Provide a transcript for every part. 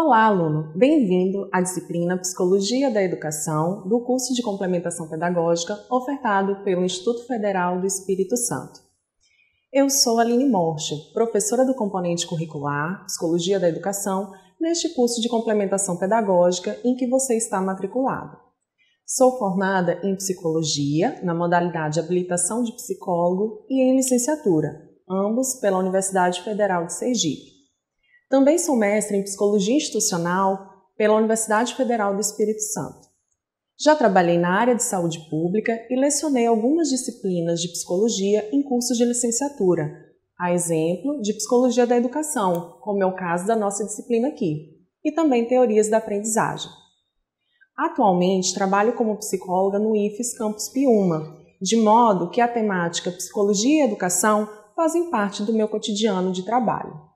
Olá, aluno! Bem-vindo à disciplina Psicologia da Educação do curso de Complementação Pedagógica ofertado pelo Instituto Federal do Espírito Santo. Eu sou Aline Morte, professora do componente curricular Psicologia da Educação neste curso de Complementação Pedagógica em que você está matriculado. Sou formada em Psicologia, na modalidade Habilitação de Psicólogo, e em Licenciatura, ambos pela Universidade Federal de Sergipe. Também sou mestre em Psicologia Institucional pela Universidade Federal do Espírito Santo. Já trabalhei na área de saúde pública e lecionei algumas disciplinas de psicologia em cursos de licenciatura, a exemplo de psicologia da educação, como é o caso da nossa disciplina aqui, e também teorias da aprendizagem. Atualmente trabalho como psicóloga no IFES Campus Piuma, de modo que a temática psicologia e educação fazem parte do meu cotidiano de trabalho.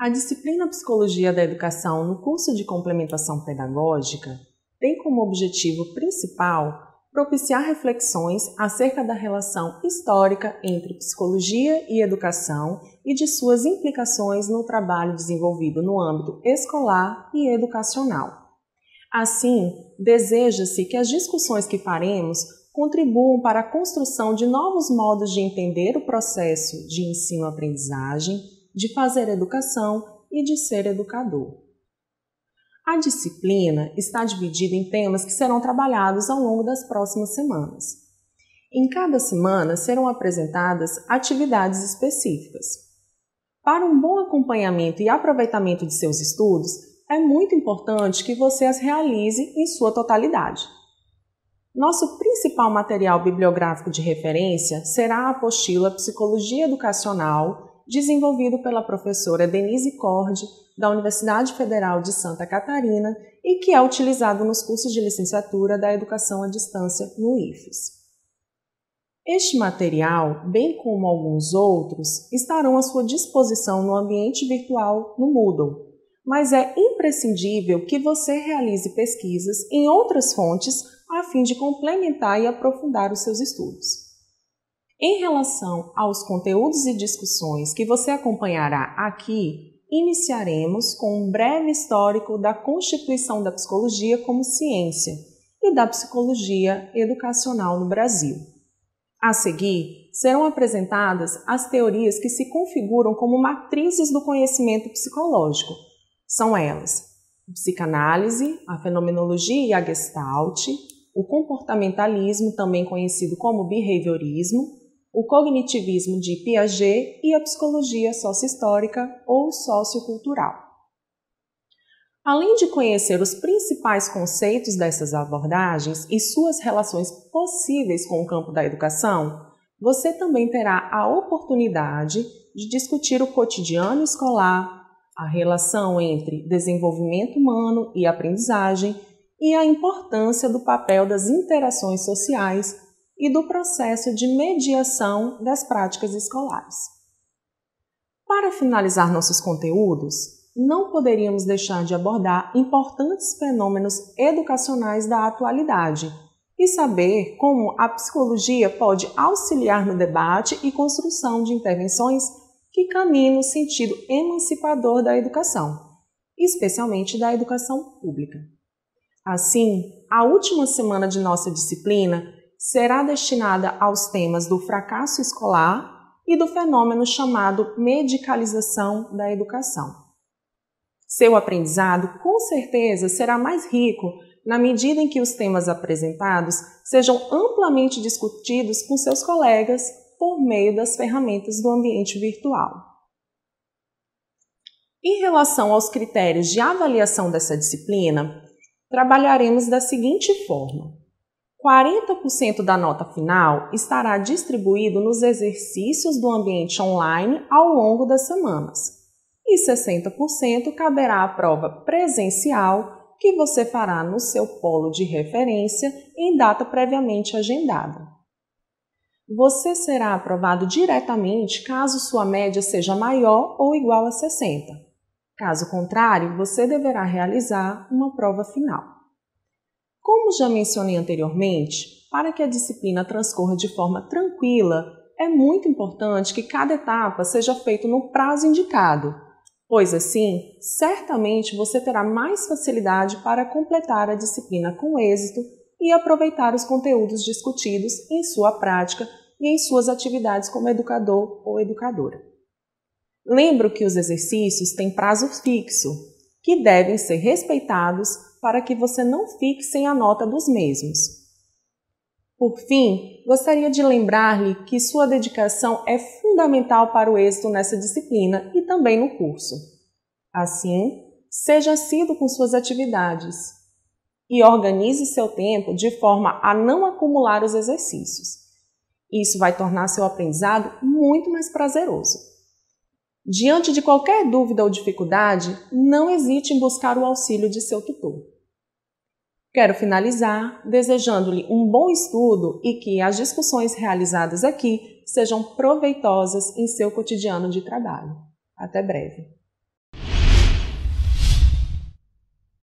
A disciplina Psicologia da Educação no curso de complementação pedagógica tem como objetivo principal propiciar reflexões acerca da relação histórica entre psicologia e educação e de suas implicações no trabalho desenvolvido no âmbito escolar e educacional. Assim, deseja-se que as discussões que faremos contribuam para a construção de novos modos de entender o processo de ensino-aprendizagem de fazer educação e de ser educador. A disciplina está dividida em temas que serão trabalhados ao longo das próximas semanas. Em cada semana serão apresentadas atividades específicas. Para um bom acompanhamento e aproveitamento de seus estudos, é muito importante que você as realize em sua totalidade. Nosso principal material bibliográfico de referência será a apostila Psicologia Educacional desenvolvido pela professora Denise Corde, da Universidade Federal de Santa Catarina, e que é utilizado nos cursos de licenciatura da Educação à Distância no IFES. Este material, bem como alguns outros, estarão à sua disposição no ambiente virtual no Moodle, mas é imprescindível que você realize pesquisas em outras fontes a fim de complementar e aprofundar os seus estudos. Em relação aos conteúdos e discussões que você acompanhará aqui, iniciaremos com um breve histórico da constituição da psicologia como ciência e da psicologia educacional no Brasil. A seguir, serão apresentadas as teorias que se configuram como matrizes do conhecimento psicológico. São elas: a psicanálise, a fenomenologia e a gestalt, o comportamentalismo, também conhecido como behaviorismo, o cognitivismo de Piaget e a psicologia sociohistórica ou sociocultural. Além de conhecer os principais conceitos dessas abordagens e suas relações possíveis com o campo da educação, você também terá a oportunidade de discutir o cotidiano escolar, a relação entre desenvolvimento humano e aprendizagem e a importância do papel das interações sociais e do processo de mediação das práticas escolares. Para finalizar nossos conteúdos, não poderíamos deixar de abordar importantes fenômenos educacionais da atualidade e saber como a psicologia pode auxiliar no debate e construção de intervenções que caminhem no sentido emancipador da educação, especialmente da educação pública. Assim, a última semana de nossa disciplina será destinada aos temas do fracasso escolar e do fenômeno chamado medicalização da educação. Seu aprendizado, com certeza, será mais rico na medida em que os temas apresentados sejam amplamente discutidos com seus colegas por meio das ferramentas do ambiente virtual. Em relação aos critérios de avaliação dessa disciplina, trabalharemos da seguinte forma: 40% da nota final estará distribuído nos exercícios do ambiente online ao longo das semanas e 60% caberá à prova presencial que você fará no seu polo de referência em data previamente agendada. Você será aprovado diretamente caso sua média seja maior ou igual a 60. Caso contrário, você deverá realizar uma prova final. Como já mencionei anteriormente, para que a disciplina transcorra de forma tranquila, é muito importante que cada etapa seja feita no prazo indicado, pois assim, certamente você terá mais facilidade para completar a disciplina com êxito e aproveitar os conteúdos discutidos em sua prática e em suas atividades como educador ou educadora. Lembro que os exercícios têm prazo fixo, que devem ser respeitados para que você não fique sem a nota dos mesmos. Por fim, gostaria de lembrar-lhe que sua dedicação é fundamental para o êxito nessa disciplina e também no curso. Assim, seja assíduo com suas atividades e organize seu tempo de forma a não acumular os exercícios. Isso vai tornar seu aprendizado muito mais prazeroso. Diante de qualquer dúvida ou dificuldade, não hesite em buscar o auxílio de seu tutor. Quero finalizar desejando-lhe um bom estudo e que as discussões realizadas aqui sejam proveitosas em seu cotidiano de trabalho. Até breve!